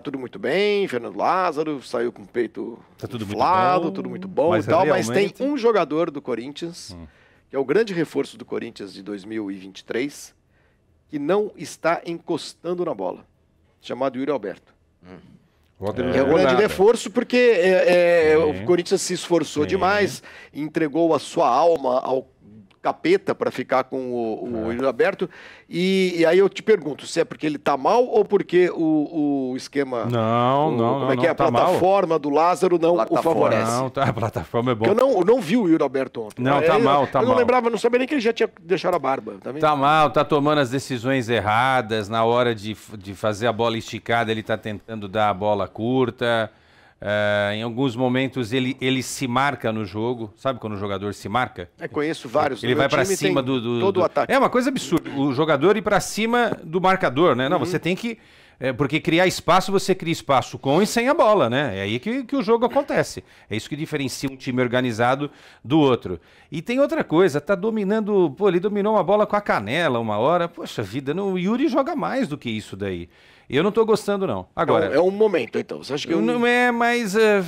tudo muito bem, Fernando Lázaro saiu com o peito tá tudo inflado, muito bom, tudo muito bom mas e tal, realmente... mas tem um jogador do Corinthians, hum. que é o grande reforço do Corinthians de 2023, que não está encostando na bola, chamado Yuri Alberto. Hum. É, é grande reforço porque é, é, o Corinthians se esforçou Sim. demais, entregou a sua alma ao capeta para ficar com o, o, é. olho aberto. E, e, aí eu te pergunto, se é porque ele está mal ou porque o, o esquema. Não, o, não. Como é não, que é? Tá a plataforma mal. do Lázaro não o favorece. Não, tá, a plataforma é boa. Eu não, eu não vi o Yuri Alberto ontem. Não, tá eu, mal, tá mal. Eu não lembrava, não sabia nem que ele já tinha deixado a barba. Tá, tá mal, tá tomando as decisões erradas, na hora de, de fazer a bola esticada, ele está tentando dar a bola curta. Eh, em alguns momentos ele, ele se marca no jogo. Sabe quando o jogador se marca? É, conheço vários. Ele vai para cima do, do, Todo do... o ataque. É uma coisa absurda. O jogador ir para cima do marcador, né? Não, uhum. você tem que. É, porque criar espaço, você cria espaço com e sem a bola, né? É aí que, que o jogo acontece. É isso que diferencia um time organizado do outro. E tem outra coisa, tá dominando. Pô, ele dominou uma bola com a canela uma hora. Poxa vida, não, o Yuri joga mais do que isso daí. Eu não estou gostando, não. Agora. É então, um, é um, momento, então. Você acha que eu... É não é, mas é,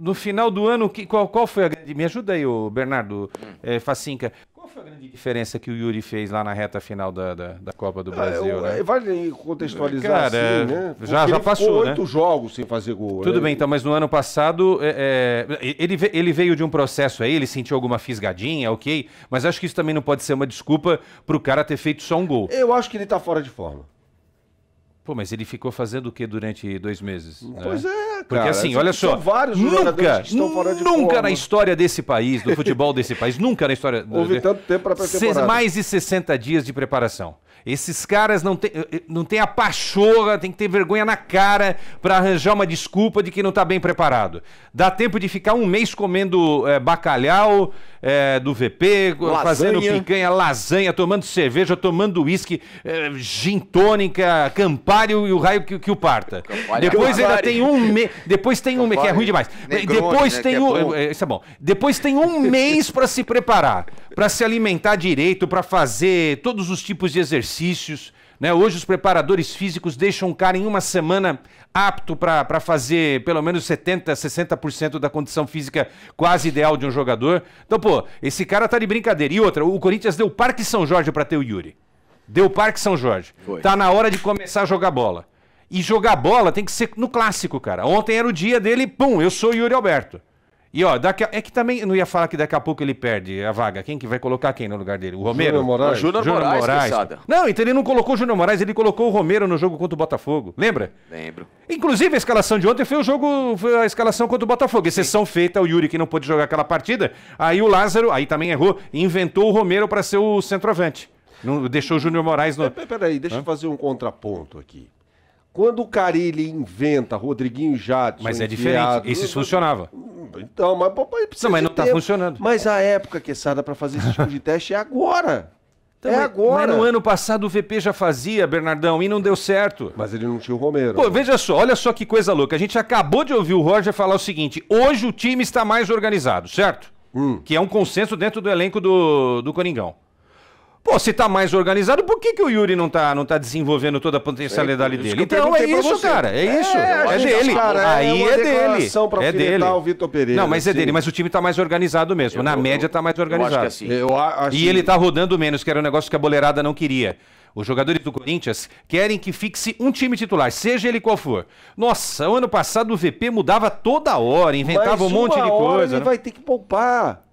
no final do ano, que, qual, qual foi a grande. Me ajuda aí, ô Bernardo hum. é, Facinca. Qual foi a grande diferença que o Yuri fez lá na reta final da, da, da Copa do ah, Brasil? É, eu, né? É, vale contextualizar Cara, assim, né? Porque já, já passou, né? oito né? jogos sem fazer gol. Tudo né? bem, então, mas no ano passado, é, é, ele, ele veio de um processo aí, ele sentiu alguma fisgadinha, ok, mas acho que isso também não pode ser uma desculpa para o cara ter feito só um gol. Eu acho que ele está fora de forma. Pô, mas ele ficou fazendo o que durante dois meses? Hum. É. Pois é, cara. Porque assim, assim, olha só. São vários nunca, nunca na história desse país, do futebol desse país, nunca na história. Houve tanto tempo para preparar. Mais de 60 dias de preparação. Esses caras não têm eh, eh, não tem a pachorra, tem que ter vergonha na cara para arranjar uma desculpa de que não está bem preparado. Dá tempo de ficar um mês comendo é, bacalhau é, do VP, lasanha. fazendo picanha, lasanha, tomando cerveja, tomando uísque, é, gin tônica, campari e o raio que, que o parta. Campari, é depois campari. ainda tem um mês, depois tem campari. um mês, que é ruim demais. depois né, tem é um, é bom. Depois tem um mês para se preparar para se alimentar direito, para fazer todos os tipos de exercícios. Né? Hoje os preparadores físicos deixam o cara em uma semana apto para fazer pelo menos 70%, 60% da condição física quase ideal de um jogador. Então, pô, esse cara tá de brincadeira. E outra, o Corinthians deu o Parque São Jorge para ter o Yuri. Deu o Parque São Jorge. Foi. Tá na hora de começar a jogar bola. E jogar bola tem que ser no clássico, cara. Ontem era o dia dele, pum, eu sou o Yuri Alberto. E ó, daqui a... é que também não ia falar que daqui a pouco ele perde a vaga. Quem que vai colocar quem no lugar dele? O Romero? Júnior Moraes. Júnior Moraes, Moraes. Não, então ele não colocou o Júnior Moraes, ele colocou o Romero no jogo contra o Botafogo. Lembra? Lembro. Inclusive a escalação de ontem foi o jogo, foi a escalação contra o Botafogo. Exceção Sim. feita o Yuri que não pôde jogar aquela partida. Aí o Lázaro, aí também errou, inventou o Romero para ser o centroavante. Não deixou o Júnior Moraes no. Peraí, deixa Hã? eu fazer um contraponto aqui. Quando o Carilli inventa Rodriguinho Jadson... Mas é diferente, enfiado, esses funcionava. Então, mas papai precisa. Não, mas não está funcionando. Mas a época que é para fazer esse tipo de teste é agora. Então, é mas, agora. Mas no ano passado o VP já fazia, Bernardão, e não deu certo. Mas ele não tinha o Romero. Pô, veja só, olha só que coisa louca. A gente acabou de ouvir o Roger falar o seguinte: hoje o time está mais organizado, certo? Hum. Que é um consenso dentro do elenco do, do Coringão. Pô, se tá mais organizado, por que, que o Yuri não tá, não tá desenvolvendo toda a potencialidade dele? Então é isso, cara. É, é isso. É, é, é, dele. Cara, Aí é, dele. é dele. O Vitor Pereira, não, mas é dele. Mas o time tá mais organizado mesmo. Eu, Na eu, média tá mais organizado. Eu acho que é assim. Eu, assim... E ele tá rodando menos, que era um negócio que a boleirada não queria. Os jogadores do Corinthians querem que fixe um time titular, seja ele qual for. Nossa, ano passado o VP mudava toda hora, inventava Mas um monte de coisa. Ele né? vai ter que poupar.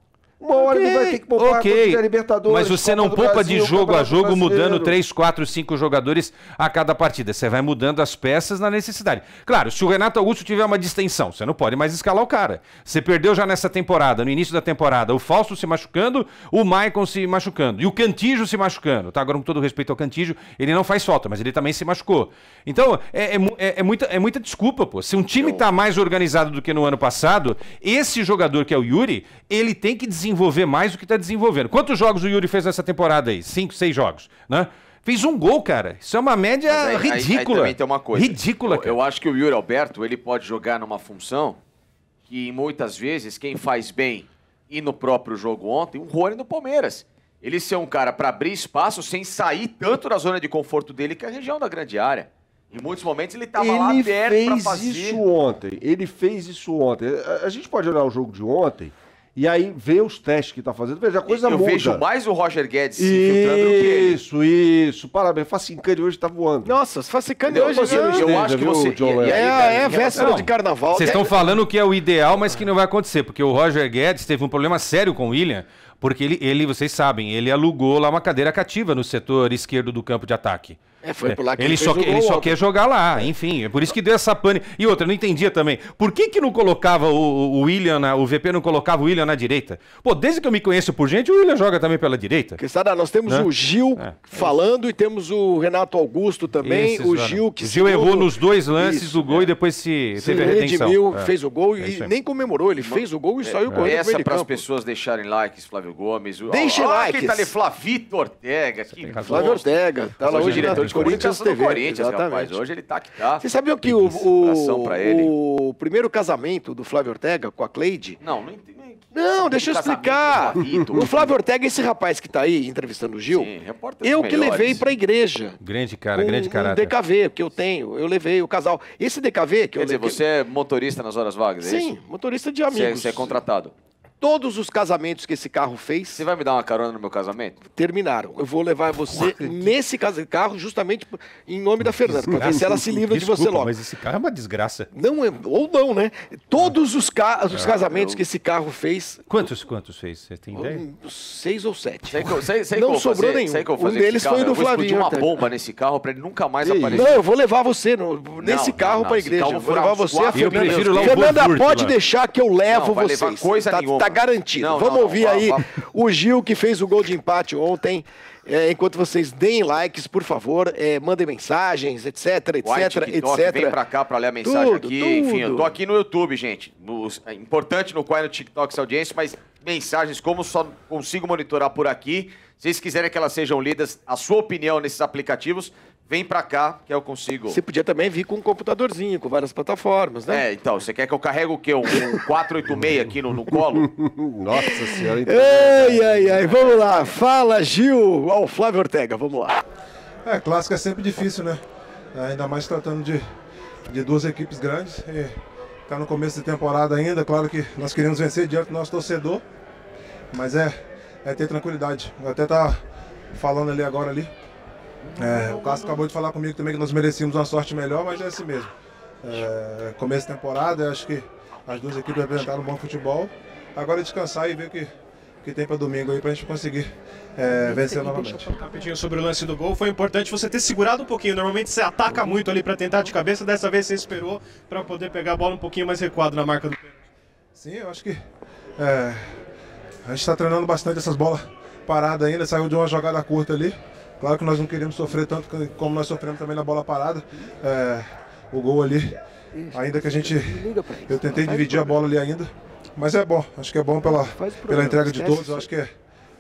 Uma hora okay. ele vai ter que poupar okay. a Libertadores. Mas você não poupa Brasil, de jogo a jogo, mudando 3, 4, 5 jogadores a cada partida. Você vai mudando as peças na necessidade. Claro, se o Renato Augusto tiver uma distensão, você não pode mais escalar o cara. Você perdeu já nessa temporada, no início da temporada, o Fausto se machucando, o Maicon se machucando e o Cantijo se machucando. Tá? Agora, com todo respeito ao Cantijo, ele não faz falta, mas ele também se machucou. Então, é, é, é, é muita, é muita desculpa, pô. Se um time está mais organizado do que no ano passado, esse jogador que é o Yuri, ele tem que desenvolver desenvolver mais do que está desenvolvendo. Quantos jogos o Yuri fez nessa temporada aí? Cinco, seis jogos, né? Fez um gol, cara. Isso é uma média aí, ridícula. Aí, aí tem uma coisa. Ridícula, cara. Eu, eu acho que o Yuri Alberto, ele pode jogar numa função que muitas vezes quem faz bem e no próprio jogo ontem, o Rony no Palmeiras. Ele ser um cara para abrir espaço sem sair tanto da zona de conforto dele que é a região da grande área. Em muitos momentos ele estava lá perto para fazer. Ele fez isso ontem. Ele fez isso ontem. a gente pode olhar o jogo de ontem e aí vê os testes que tá fazendo. Veja, a coisa eu muda. Eu vejo mais o Roger Guedes se infiltrando do que Isso, isso. Parabéns. Facicane hoje tá voando. Nossa, Facicane hoje... eu, né? eu acho que você... Viu, e, e é, é, é véspera de carnaval. Vocês estão né? falando que é o ideal, mas que não vai acontecer, porque o Roger Guedes teve um problema sério com o William. Porque ele, ele, vocês sabem, ele alugou lá uma cadeira cativa no setor esquerdo do campo de ataque. É, foi é, por lá que ele, ele só, que, ele só quer jogar lá, enfim. É por isso que deu essa pane. E outra, não entendia também. Por que, que não colocava o, o William, na, o VP não colocava o William na direita? Pô, desde que eu me conheço por gente, o William joga também pela direita. Cristada, nós temos né? o Gil é. é falando e temos o Renato Augusto também. Esses, o né? Gil que. O Gil errou nos dois lances isso, o gol é. e depois se, se teve a redenção. Redimiu, é. fez o gol e nem comemorou. Ele fez o gol e saiu correndo. Essa para as pessoas deixarem likes, Flávio Cícero Gomes. Deixa olha, likes. Quem tá ali, Flavito Ortega. Que Flávio Ortega. Tá lá hoje diretor de Corinthians TV. Corinthians, rapaz. Hoje ele tá que tá. Você sabia que o, o, o, o primeiro casamento do Flávio Ortega com a Cleide... Não, não entendi. Não, deixa eu explicar. O Flávio Ortega, esse rapaz que tá aí entrevistando o Gil, Sim, eu que melhores. levei pra igreja. Grande cara, um, grande cara. Um DKV, que eu tenho, eu levei o casal. Esse DKV que Quer eu Quer dizer, você é motorista nas horas vagas, é Sim, é motorista de amigos. Você é, você é contratado todos os casamentos que esse carro fez. Você vai me dar uma carona no meu casamento? Terminaram. Eu vou levar você nesse carro justamente em nome da Fernanda, para ver se ela se livra Desculpa, de você logo. Mas esse carro é uma desgraça. Não é, ou não, né? Todos ah. os, ca os ah, casamentos que esse carro fez. Quantos quantos fez? Você tem ideia? Um, seis ou sete. Sei que, sei, sei não sobrou fazer, nenhum. Sei que eu um deles foi o do Flavinho. Eu vou uma bomba nesse carro para ele nunca mais aparecer. Não, eu vou levar você no, nesse não, carro para a igreja. Vou levar você a Fernanda. Fernanda pode deixar que eu levo você. Não vai levar coisa tá, nenhuma. Tá garantido. Não, Vamos não, ouvir não, aí vá, vá. o Gil que fez o gol de empate ontem. É, enquanto vocês deem likes, por favor, é, mandem mensagens, etc, etc, White, etc. Vem pra cá pra ler a mensagem tudo, aqui. Tudo. Enfim, eu tô aqui no YouTube, gente. No, é importante no Quai no TikTok essa audiência, mas mensagens, como só consigo monitorar por aqui. Se vocês quiserem que elas sejam lidas, a sua opinião nesses aplicativos, vem para cá que eu consigo. Você podia também vir com um computadorzinho, com várias plataformas, né? É, então, você quer que eu carregue o quê? Um, um 486 aqui no, no colo? Nossa senhora. Então... Ai, ai, ai, vamos lá. Fala, Gil, ao Flávio Ortega, vamos lá. É, clássico é sempre difícil, né? Ainda mais tratando de, de duas equipes grandes. E tá no começo de temporada ainda, claro que nós queremos vencer diante do nosso torcedor. Mas é, é ter tranquilidade. Eu até tá falando ali agora ali, é, o Cássio acabou de falar comigo também que nós merecíamos uma sorte melhor, mas é assim mesmo. É, começo da temporada, acho que as duas equipes apresentaram um bom futebol. Agora é descansar e ver que que tem para domingo aí para a gente conseguir é, vencer novamente. Rapidinho sobre o lance do gol, foi importante você ter segurado um pouquinho. Normalmente você ataca muito ali para tentar de cabeça, dessa vez você esperou para poder pegar a bola um pouquinho mais recuado na marca do pênalti. Sim, eu acho que é, a gente está treinando bastante essas bolas paradas ainda. Saiu de uma jogada curta ali. Claro que nós não queríamos sofrer tanto como nós sofremos também na bola parada. É, o gol ali, ainda que a gente. Eu tentei dividir a bola ali ainda. Mas é bom, acho que é bom pela, pela entrega de todos. Eu acho que é-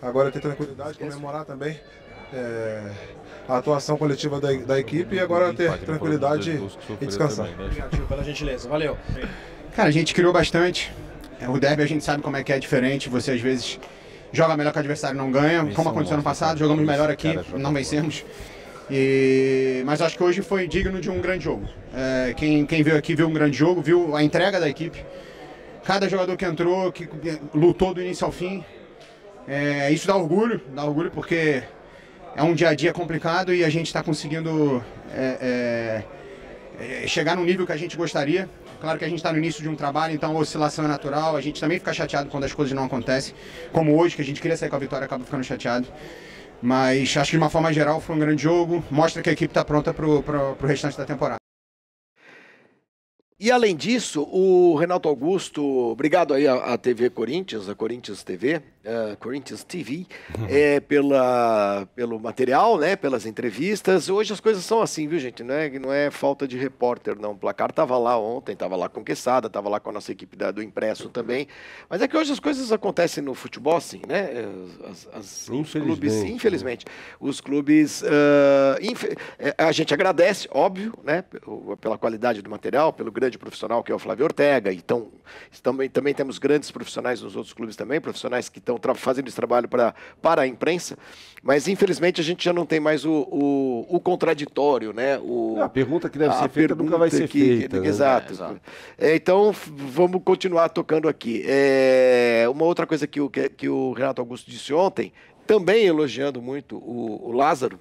agora ter tranquilidade, comemorar também. É, a atuação coletiva da, da equipe e agora ter né, tranquilidade e descansar. Obrigado, né? pela gentileza. Valeu. Cara, a gente criou bastante. É, o derby a gente sabe como é que é diferente. Você às vezes joga melhor que o adversário não ganha, Isso como aconteceu no passado, jogamos melhor aqui, não vencemos. E... Mas acho que hoje foi digno de um grande jogo. É, quem, quem veio aqui viu um grande jogo, viu a entrega da equipe. Cada jogador que entrou, que lutou do início ao fim. É, isso dá orgulho, dá orgulho porque é um dia a dia complicado e a gente está conseguindo é, é, é chegar no nível que a gente gostaria. Claro que a gente está no início de um trabalho, então a oscilação é natural. A gente também fica chateado quando as coisas não acontecem. Como hoje, que a gente queria sair com a vitória, acaba ficando chateado. Mas acho que de uma forma geral foi um grande jogo. Mostra que a equipe está pronta para o pro, pro restante da temporada. E além disso, o Renato Augusto, obrigado aí à, TV Corinthians, a Corinthians TV, uh, é, Corinthians TV, é, pela, pelo material, né, pelas entrevistas. Hoje as coisas são assim, viu, gente? Não é, não é falta de repórter, não. O placar estava lá ontem, estava lá com Queçada, estava lá com a nossa equipe da, do impresso também. Mas é que hoje as coisas acontecem no futebol, assim, né? As, as infelizmente. Clubes, infelizmente. Né? Os clubes. Uh, ah, inf... É, a gente agradece, óbvio, né? Pela qualidade do material, pelo grande grande profissional, que é o Flávio Ortega, então também, também temos grandes profissionais nos outros clubes também, profissionais que estão fazendo esse trabalho pra, para a imprensa, mas infelizmente a gente já não tem mais o, o, o contraditório, né? O, a pergunta que deve ser feita nunca vai ser que, feita. Que, né? Exato. É, exato. É, então vamos continuar tocando aqui. É, uma outra coisa que o, que, que o Renato Augusto disse ontem, também elogiando muito o, o Lázaro,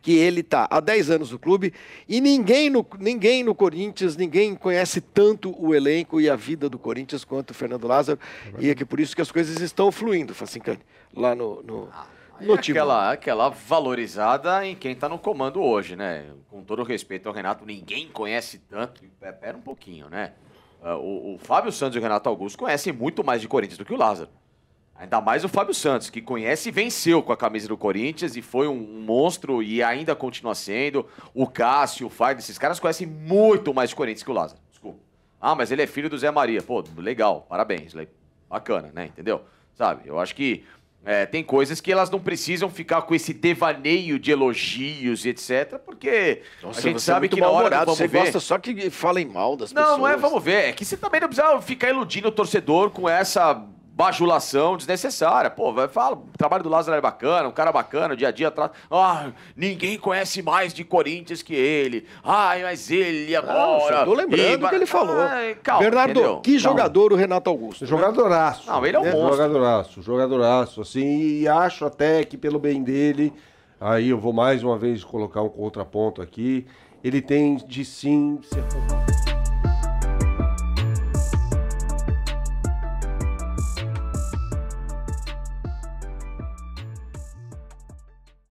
que ele está há 10 anos no clube e ninguém no, ninguém no Corinthians, ninguém conhece tanto o elenco e a vida do Corinthians quanto o Fernando Lázaro. É e é que por isso que as coisas estão fluindo, Facincani, lá no, no, ah, no time. Aquela, aquela valorizada em quem está no comando hoje, né? Com todo respeito ao Renato, ninguém conhece tanto. Pera um pouquinho, né? Ah, o, o Fábio Santos e o Renato Augusto conhecem muito mais de Corinthians do que o Lázaro. Ainda mais o Fábio Santos, que conhece e venceu com a camisa do Corinthians e foi um, monstro e ainda continua sendo. O Cássio, o Fábio esses caras conhecem muito mais o Corinthians que o Lázaro. Desculpa. Ah, mas ele é filho do Zé Maria. Pô, legal, parabéns. Bacana, né? Entendeu? Sabe? Eu acho que é, tem coisas que elas não precisam ficar com esse devaneio de elogios e etc, porque Nossa, a gente é sabe é que na hora vamos você ver... gosta só que falem mal das não, pessoas. Não, não é, vamos ver. É que você também não precisa ficar iludindo o torcedor com essa bajulação desnecessária. Pô, vai, fala, o trabalho do Lázaro é bacana, um cara bacana, dia a dia atrás. Ah, ninguém conhece mais de Corinthians que ele. Ai, mas ele agora. Eu tô lembrando o que ele falou. Ah, calma, Bernardo, entendeu? que jogador calma. o Renato Augusto? Né? Jogadoraço. Não, ele é um né? monstro. Jogadoraço, jogadoraço. Assim, e acho até que pelo bem dele, aí eu vou mais uma vez colocar um contraponto aqui. Ele tem de sim ser